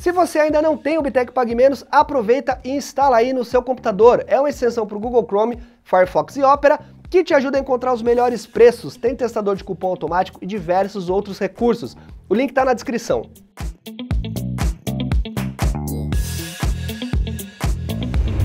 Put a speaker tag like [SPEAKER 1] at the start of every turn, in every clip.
[SPEAKER 1] Se você ainda não tem o Bitec Pague Menos, aproveita e instala aí no seu computador. É uma extensão para o Google Chrome, Firefox e Opera que te ajuda a encontrar os melhores preços. Tem testador de cupom automático e diversos outros recursos. O link está na descrição.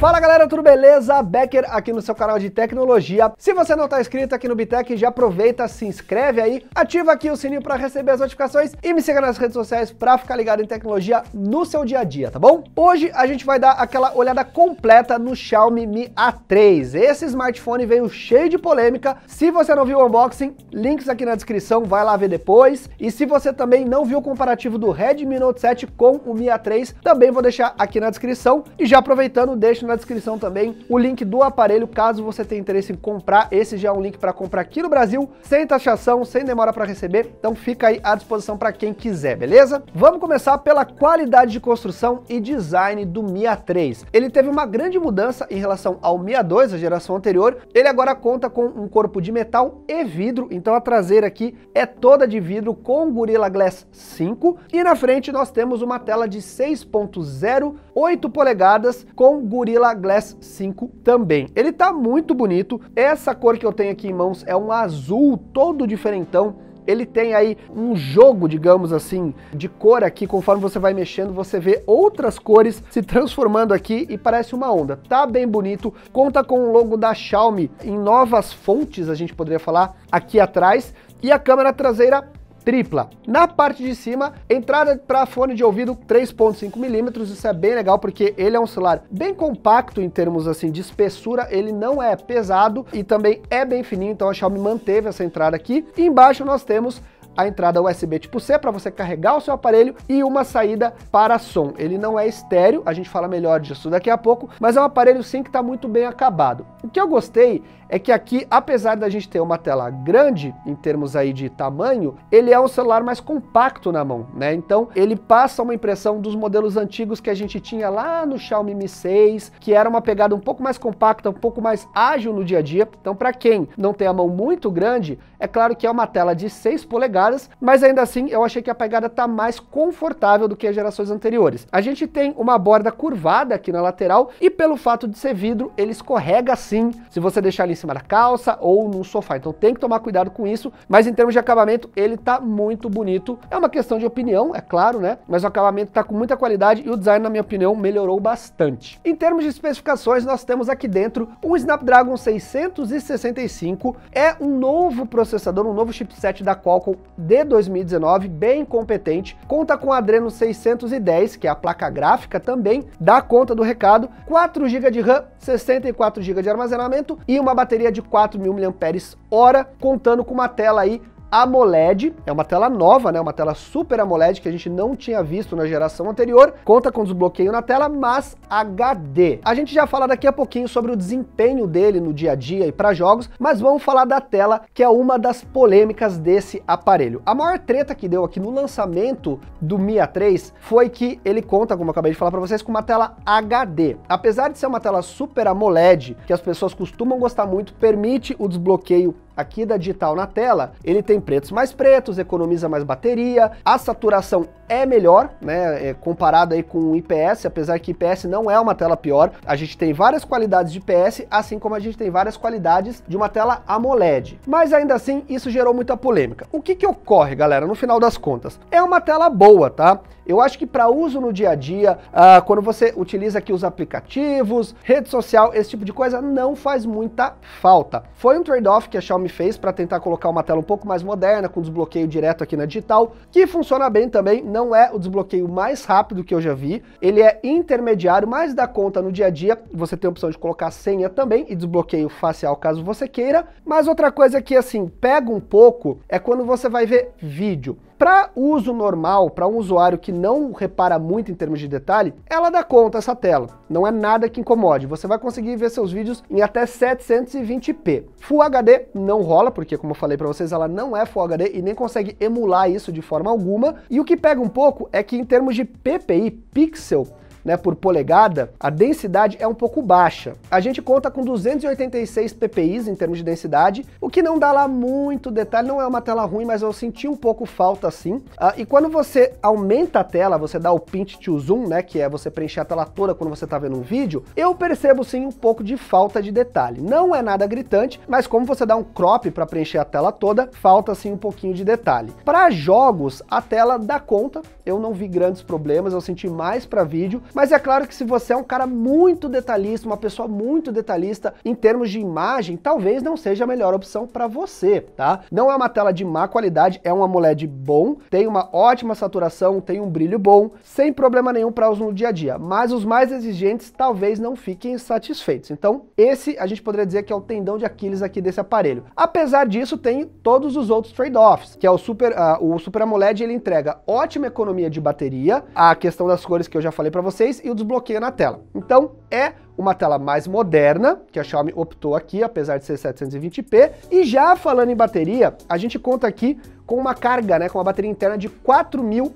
[SPEAKER 1] Fala galera, tudo beleza? Becker aqui no seu canal de tecnologia. Se você não está inscrito aqui no Bitec, já aproveita, se inscreve aí, ativa aqui o sininho para receber as notificações e me siga nas redes sociais para ficar ligado em tecnologia no seu dia a dia, tá bom? Hoje a gente vai dar aquela olhada completa no Xiaomi Mi A3. Esse smartphone veio cheio de polêmica. Se você não viu o unboxing, links aqui na descrição, vai lá ver depois. E se você também não viu o comparativo do Redmi Note 7 com o Mi A3, também vou deixar aqui na descrição. E já aproveitando, deixa na descrição também o link do aparelho, caso você tenha interesse em comprar. Esse já é um link para comprar aqui no Brasil, sem taxação, sem demora para receber. Então fica aí à disposição para quem quiser, beleza? Vamos começar pela qualidade de construção e design do Mia 3. Ele teve uma grande mudança em relação ao Mia 2, a geração anterior. Ele agora conta com um corpo de metal e vidro, então a traseira aqui é toda de vidro com Gorilla Glass 5 e na frente nós temos uma tela de 6.0 8 polegadas com Gorilla Glass 5 também. Ele tá muito bonito. Essa cor que eu tenho aqui em mãos é um azul todo diferentão ele tem aí um jogo, digamos assim, de cor aqui, conforme você vai mexendo, você vê outras cores se transformando aqui e parece uma onda. Tá bem bonito, conta com o logo da Xiaomi em novas fontes, a gente poderia falar, aqui atrás, e a câmera traseira tripla. Na parte de cima, entrada para fone de ouvido 3.5 milímetros, isso é bem legal porque ele é um celular bem compacto em termos assim de espessura, ele não é pesado e também é bem fininho, então a Xiaomi manteve essa entrada aqui. E embaixo nós temos a entrada USB tipo C para você carregar o seu aparelho e uma saída para som. Ele não é estéreo, a gente fala melhor disso daqui a pouco, mas é um aparelho sim que está muito bem acabado. O que eu gostei é que aqui, apesar da gente ter uma tela grande em termos aí de tamanho, ele é um celular mais compacto na mão, né? Então ele passa uma impressão dos modelos antigos que a gente tinha lá no Xiaomi Mi 6, que era uma pegada um pouco mais compacta, um pouco mais ágil no dia a dia. Então para quem não tem a mão muito grande, é claro que é uma tela de 6 polegadas, mas ainda assim eu achei que a pegada tá mais confortável do que as gerações anteriores. A gente tem uma borda curvada aqui na lateral e pelo fato de ser vidro, ele escorrega sim. Se você deixar ele cima da calça ou num sofá. Então tem que tomar cuidado com isso, mas em termos de acabamento, ele tá muito bonito. É uma questão de opinião, é claro, né? Mas o acabamento tá com muita qualidade e o design, na minha opinião, melhorou bastante. Em termos de especificações, nós temos aqui dentro um Snapdragon 665, é um novo processador, um novo chipset da Qualcomm de 2019, bem competente, conta com Adreno 610, que é a placa gráfica também, dá conta do recado, 4 GB de RAM, 64 GB de armazenamento e uma bateria bateria de 4.000 mAh, contando com uma tela aí AMOLED, é uma tela nova, né? Uma tela Super AMOLED que a gente não tinha visto na geração anterior. Conta com desbloqueio na tela, mas HD. A gente já fala daqui a pouquinho sobre o desempenho dele no dia a dia e para jogos, mas vamos falar da tela, que é uma das polêmicas desse aparelho. A maior treta que deu aqui no lançamento do a 3 foi que ele conta, como eu acabei de falar para vocês, com uma tela HD. Apesar de ser uma tela Super AMOLED, que as pessoas costumam gostar muito, permite o desbloqueio aqui da digital na tela, ele tem pretos mais pretos, economiza mais bateria, a saturação é melhor, né, é, comparado aí com o IPS, apesar que IPS não é uma tela pior, a gente tem várias qualidades de IPS, assim como a gente tem várias qualidades de uma tela AMOLED. Mas ainda assim, isso gerou muita polêmica. O que que ocorre, galera, no final das contas? É uma tela boa, tá? Eu acho que para uso no dia a dia, ah, quando você utiliza aqui os aplicativos, rede social, esse tipo de coisa, não faz muita falta. Foi um trade-off que a Xiaomi fez para tentar colocar uma tela um pouco mais moderna, com desbloqueio direto aqui na digital, que funciona bem também, não é o desbloqueio mais rápido que eu já vi, ele é intermediário, mas dá conta no dia a dia, você tem a opção de colocar senha também e desbloqueio facial caso você queira, mas outra coisa que assim, pega um pouco, é quando você vai ver vídeo. Para uso normal, para um usuário que não repara muito em termos de detalhe, ela dá conta essa tela. Não é nada que incomode. Você vai conseguir ver seus vídeos em até 720p. Full HD não rola, porque como eu falei para vocês, ela não é Full HD e nem consegue emular isso de forma alguma. E o que pega um pouco é que em termos de PPI, pixel, né, por polegada, a densidade é um pouco baixa. A gente conta com 286 ppi em termos de densidade, o que não dá lá muito detalhe, não é uma tela ruim, mas eu senti um pouco falta assim. Ah, e quando você aumenta a tela, você dá o pinch to zoom, né, que é você preencher a tela toda quando você está vendo um vídeo, eu percebo sim um pouco de falta de detalhe. Não é nada gritante, mas como você dá um crop para preencher a tela toda, falta sim um pouquinho de detalhe. Para jogos, a tela dá conta, eu não vi grandes problemas, eu senti mais para vídeo, mas é claro que se você é um cara muito detalhista, uma pessoa muito detalhista em termos de imagem, talvez não seja a melhor opção para você, tá? Não é uma tela de má qualidade, é um AMOLED bom, tem uma ótima saturação, tem um brilho bom, sem problema nenhum para uso no dia a dia, mas os mais exigentes talvez não fiquem satisfeitos. Então, esse a gente poderia dizer que é o tendão de Aquiles aqui desse aparelho. Apesar disso, tem todos os outros trade-offs, que é o Super, uh, o Super AMOLED, ele entrega ótima economia de bateria, a questão das cores que eu já falei para você vocês e o desbloqueio na tela. Então, é uma tela mais moderna, que a Xiaomi optou aqui, apesar de ser 720p. E já falando em bateria, a gente conta aqui com uma carga, né, com uma bateria interna de 4.000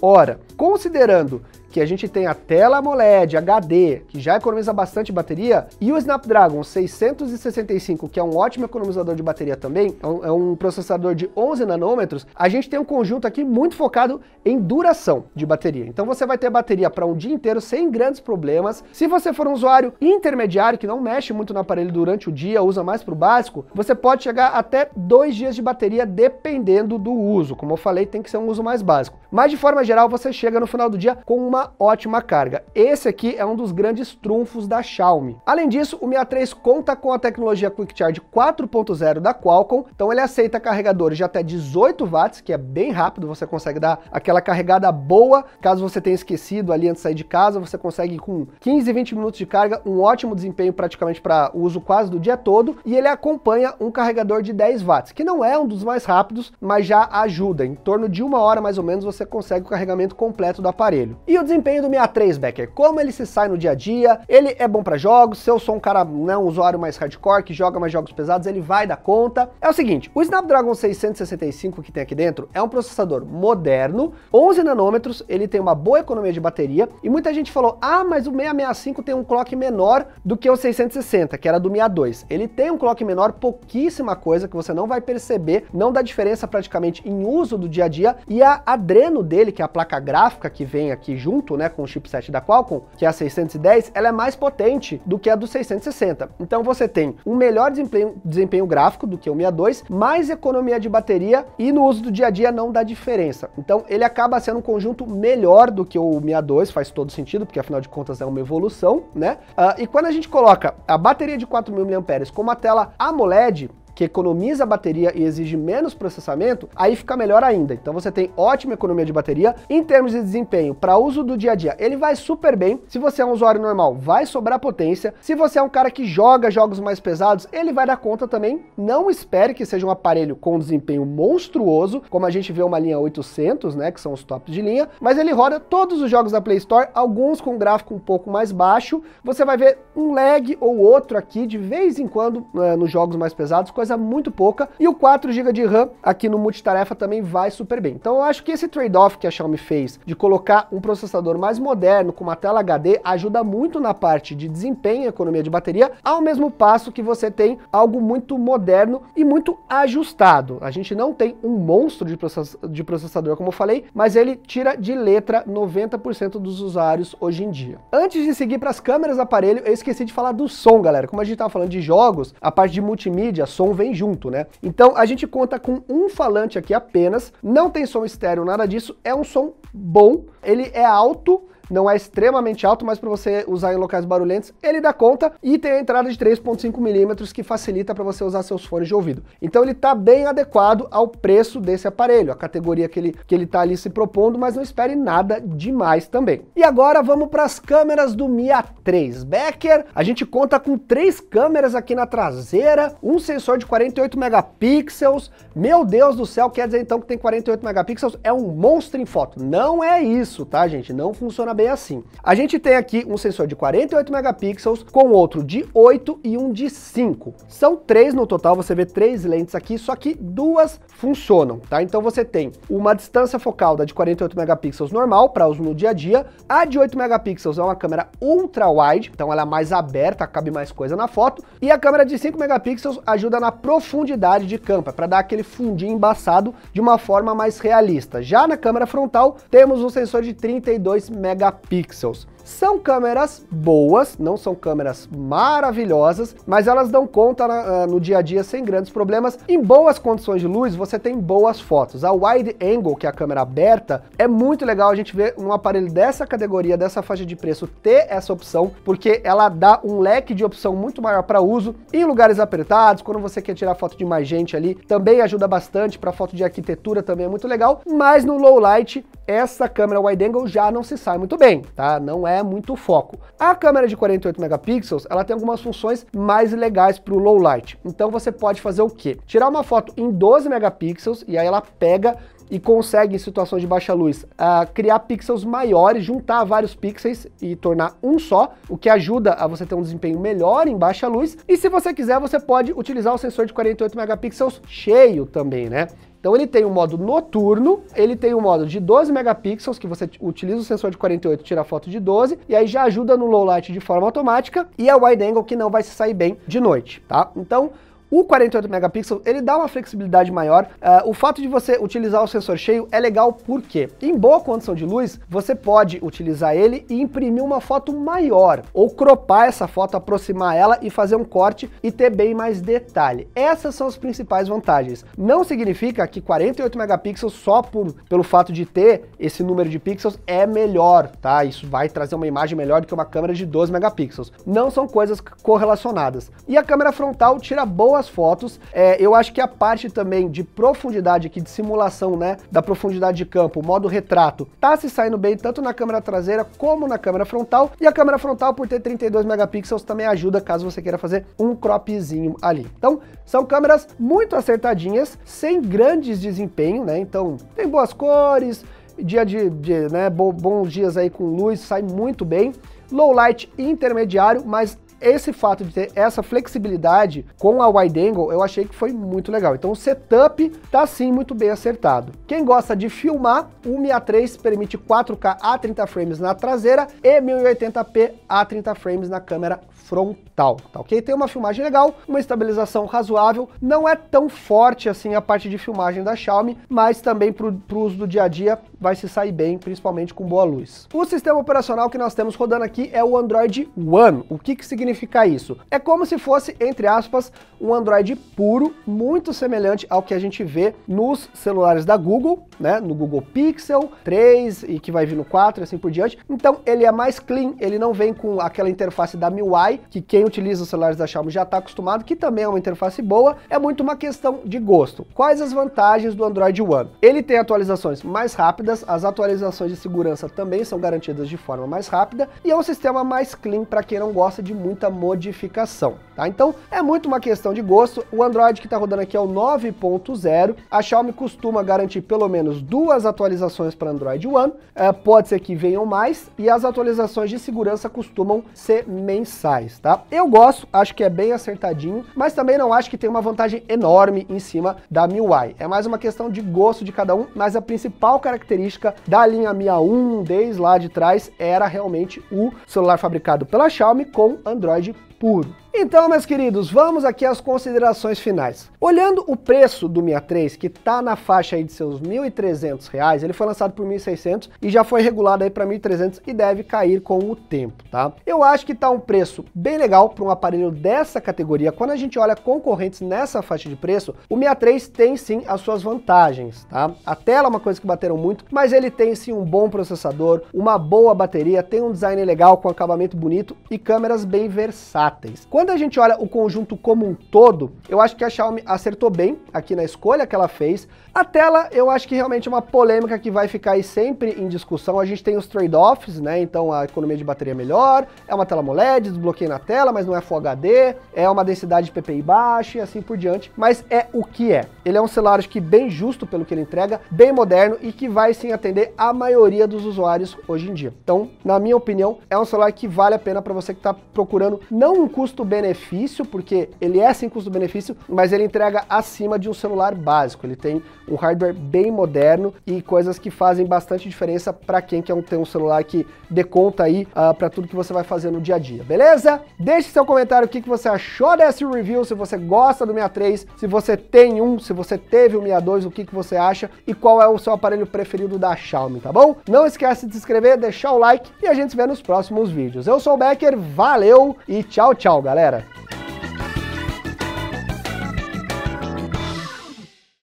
[SPEAKER 1] mAh. Considerando que a gente tem a tela AMOLED HD, que já economiza bastante bateria, e o Snapdragon 665, que é um ótimo economizador de bateria também, é um é processador de 11 nanômetros, a gente tem um conjunto aqui muito focado em duração de bateria. Então você vai ter bateria para um dia inteiro sem grandes problemas. Se você for um usuário intermediário, que não mexe muito no aparelho durante o dia, usa mais para o básico, você pode chegar até dois dias de bateria dependendo do uso. Como eu falei, tem que ser um uso mais básico. Mas de forma geral, você chega no final do dia com uma uma ótima carga. Esse aqui é um dos grandes trunfos da Xiaomi. Além disso, o Mi A3 conta com a tecnologia Quick Charge 4.0 da Qualcomm, então ele aceita carregadores de até 18 watts, que é bem rápido, você consegue dar aquela carregada boa, caso você tenha esquecido ali antes de sair de casa, você consegue com 15, 20 minutos de carga, um ótimo desempenho praticamente para uso quase do dia todo, e ele acompanha um carregador de 10 watts, que não é um dos mais rápidos, mas já ajuda, em torno de uma hora mais ou menos você consegue o carregamento completo do aparelho. E o desempenho do 63, Becker? Como ele se sai no dia a dia? Ele é bom para jogos? Se eu sou um cara, né, um usuário mais hardcore, que joga mais jogos pesados, ele vai dar conta? É o seguinte, o Snapdragon 665 que tem aqui dentro é um processador moderno, 11 nanômetros, ele tem uma boa economia de bateria, e muita gente falou, ah, mas o 665 tem um clock menor do que o 660, que era do 62. Ele tem um clock menor, pouquíssima coisa que você não vai perceber, não dá diferença praticamente em uso do dia a dia, e a Adreno dele, que é a placa gráfica que vem aqui junto, junto né, com o chipset da Qualcomm, que é a 610, ela é mais potente do que a do 660. Então você tem um melhor desempenho, desempenho gráfico do que o 62, mais economia de bateria e no uso do dia a dia não dá diferença. Então ele acaba sendo um conjunto melhor do que o 62, faz todo sentido, porque afinal de contas é uma evolução, né? Uh, e quando a gente coloca a bateria de 4.000 mAh com uma tela AMOLED, que economiza bateria e exige menos processamento, aí fica melhor ainda. Então você tem ótima economia de bateria. Em termos de desempenho, para uso do dia a dia, ele vai super bem. Se você é um usuário normal, vai sobrar potência. Se você é um cara que joga jogos mais pesados, ele vai dar conta também. Não espere que seja um aparelho com desempenho monstruoso, como a gente vê uma linha 800, né, que são os tops de linha, mas ele roda todos os jogos da Play Store, alguns com gráfico um pouco mais baixo. Você vai ver um lag ou outro aqui de vez em quando eh, nos jogos mais pesados, coisa coisa muito pouca. E o 4 GB de RAM aqui no multitarefa também vai super bem. Então eu acho que esse trade-off que a Xiaomi fez de colocar um processador mais moderno com uma tela HD ajuda muito na parte de desempenho e economia de bateria, ao mesmo passo que você tem algo muito moderno e muito ajustado. A gente não tem um monstro de, process de processador, como eu falei, mas ele tira de letra 90% dos usuários hoje em dia. Antes de seguir para as câmeras do aparelho, eu esqueci de falar do som, galera. Como a gente estava falando de jogos, a parte de multimídia, som vem junto, né? Então a gente conta com um falante aqui apenas, não tem som estéreo, nada disso, é um som bom, ele é alto, não é extremamente alto, mas para você usar em locais barulhentos, ele dá conta e tem a entrada de 3.5 milímetros que facilita para você usar seus fones de ouvido. Então ele está bem adequado ao preço desse aparelho, a categoria que ele que ele tá ali se propondo, mas não espere nada demais também. E agora vamos para as câmeras do a 3 Becker. A gente conta com três câmeras aqui na traseira, um sensor de 48 megapixels. Meu Deus do céu, quer dizer então que tem 48 megapixels é um monstro em foto. Não é isso, tá, gente? Não funciona bem assim. A gente tem aqui um sensor de 48 megapixels com outro de 8 e um de 5. São três no total, você vê três lentes aqui, só que duas funcionam, tá? Então você tem uma distância focal da de 48 megapixels normal para uso no dia a dia, a de 8 megapixels é uma câmera ultra wide, então ela é mais aberta, cabe mais coisa na foto, e a câmera de 5 megapixels ajuda na profundidade de campo, é para dar aquele fundinho embaçado de uma forma mais realista. Já na câmera frontal, temos um sensor de 32 megapixels megapixels. São câmeras boas, não são câmeras maravilhosas, mas elas dão conta na, né, ah, no dia a dia sem grandes problemas. Em boas condições de luz, você tem boas fotos. A wide angle, que é a câmera aberta, é muito legal a gente ver um aparelho dessa categoria, dessa faixa de preço, ter essa opção, porque ela dá um leque de opção muito maior para uso em lugares apertados, quando você quer tirar foto de mais gente ali, também ajuda bastante para foto de arquitetura também é muito legal, mas no low light essa câmera wide angle já não se sai muito bem, tá? Não é é muito o foco. A câmera de 48 megapixels, ela tem algumas funções mais legais para o low light. Então você pode fazer o quê? Tirar uma foto em 12 megapixels e aí ela pega e consegue, em situações de baixa luz, uh, criar pixels maiores, juntar vários pixels e tornar um só, o que ajuda a você ter um desempenho melhor em baixa luz. E se você quiser, você pode utilizar o sensor de 48 megapixels cheio também, né? Então ele tem um modo noturno, ele tem um modo de 12 megapixels, que você utiliza o sensor de 48 tira foto de 12, e aí já ajuda no low light de forma automática, e a é wide angle que não vai se sair bem de noite, tá? Então, o 48 megapixel ele dá uma flexibilidade maior. Uh, o fato de você utilizar o sensor cheio é legal porque, em boa condição de luz, você pode utilizar ele e imprimir uma foto maior ou cropar essa foto, aproximar ela e fazer um corte e ter bem mais detalhe. Essas são as principais vantagens. Não significa que 48 megapixels só por, pelo fato de ter esse número de pixels é melhor, tá? Isso vai trazer uma imagem melhor do que uma câmera de 12 megapixels. Não são coisas correlacionadas. E a câmera frontal tira boa boas fotos. É, eu acho que a parte também de profundidade aqui, de simulação, né, da profundidade de campo, modo retrato, tá se saindo bem tanto na câmera traseira como na câmera frontal. E a câmera frontal, por ter 32 megapixels, também ajuda caso você queira fazer um cropzinho ali. Então, são câmeras muito acertadinhas, sem grandes desempenho, né? Então, tem boas cores, dia de, de né, bons dias aí com luz, sai muito bem. Low light intermediário, mas esse fato de ter essa flexibilidade com a wide angle, eu achei que foi muito legal. Então o setup tá sim muito bem acertado. Quem gosta de filmar, o 63 permite 4K a 30 frames na traseira e 1080p a 30 frames na câmera frontal, tá ok? Tem uma filmagem legal, uma estabilização razoável, não é tão forte assim a parte de filmagem da Xiaomi, mas também para o uso do dia a dia vai se sair bem, principalmente com boa luz. O sistema operacional que nós temos rodando aqui é o Android One. O que, que significa isso? É como se fosse, entre aspas, um Android puro, muito semelhante ao que a gente vê nos celulares da Google, né? No Google Pixel 3 e que vai vir no 4 e assim por diante. Então ele é mais clean, ele não vem com aquela interface da MIUI, que quem utiliza os celulares da Xiaomi já está acostumado, que também é uma interface boa, é muito uma questão de gosto. Quais as vantagens do Android One? Ele tem atualizações mais rápidas, rápidas, as atualizações de segurança também são garantidas de forma mais rápida e é um sistema mais clean para quem não gosta de muita modificação, tá? Então é muito uma questão de gosto. O Android que está rodando aqui é o 9.0. A Xiaomi costuma garantir pelo menos duas atualizações para Android One. É, pode ser que venham mais e as atualizações de segurança costumam ser mensais, tá? Eu gosto, acho que é bem acertadinho, mas também não acho que tem uma vantagem enorme em cima da MIUI. É mais uma questão de gosto de cada um, mas a principal característica característica da linha Mi A1 desde lá de trás era realmente o celular fabricado pela Xiaomi com Android puro. Então, meus queridos, vamos aqui às considerações finais. Olhando o preço do 63, que está na faixa aí de seus R$ 1.300, ele foi lançado por R$ 1.600 e já foi regulado aí para R$ 1.300 e deve cair com o tempo, tá? Eu acho que está um preço bem legal para um aparelho dessa categoria. Quando a gente olha concorrentes nessa faixa de preço, o 63 tem sim as suas vantagens, tá? A tela é uma coisa que bateram muito, mas ele tem sim um bom processador, uma boa bateria, tem um design legal com acabamento bonito e câmeras bem versáteis. Quando a gente olha o conjunto como um todo, eu acho que a Xiaomi acertou bem aqui na escolha que ela fez. A tela, eu acho que realmente é uma polêmica que vai ficar aí sempre em discussão. A gente tem os trade-offs, né? Então a economia de bateria é melhor, é uma tela AMOLED, desbloqueio na tela, mas não é Full HD, é uma densidade de PPI baixa e assim por diante. Mas é o que é. Ele é um celular, acho que bem justo pelo que ele entrega, bem moderno e que vai sim atender a maioria dos usuários hoje em dia. Então, na minha opinião, é um celular que vale a pena para você que está procurando não um custo custo-benefício, porque ele é sem custo-benefício, mas ele entrega acima de um celular básico. Ele tem um hardware bem moderno e coisas que fazem bastante diferença para quem quer ter um celular que dê conta aí uh, ah, para tudo que você vai fazer no dia a dia, beleza? Deixe seu comentário o que, que você achou desse review, se você gosta do 63, se você tem um, se você teve o um 62, o que, que você acha e qual é o seu aparelho preferido da Xiaomi, tá bom? Não esquece de se inscrever, deixar o like e a gente se vê nos próximos vídeos. Eu sou o Becker, valeu e tchau, tchau, galera! galera!